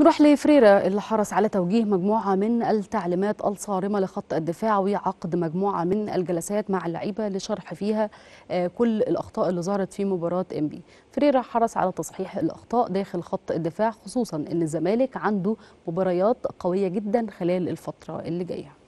نروح لفريرة اللي حرص على توجيه مجموعة من التعليمات الصارمة لخط الدفاع وعقد مجموعة من الجلسات مع اللعيبة لشرح فيها آه، كل الأخطاء اللي ظهرت في مباراة إنبي فريرة حرص على تصحيح الأخطاء داخل خط الدفاع خصوصا أن الزمالك عنده مباريات قوية جدا خلال الفترة اللي جاية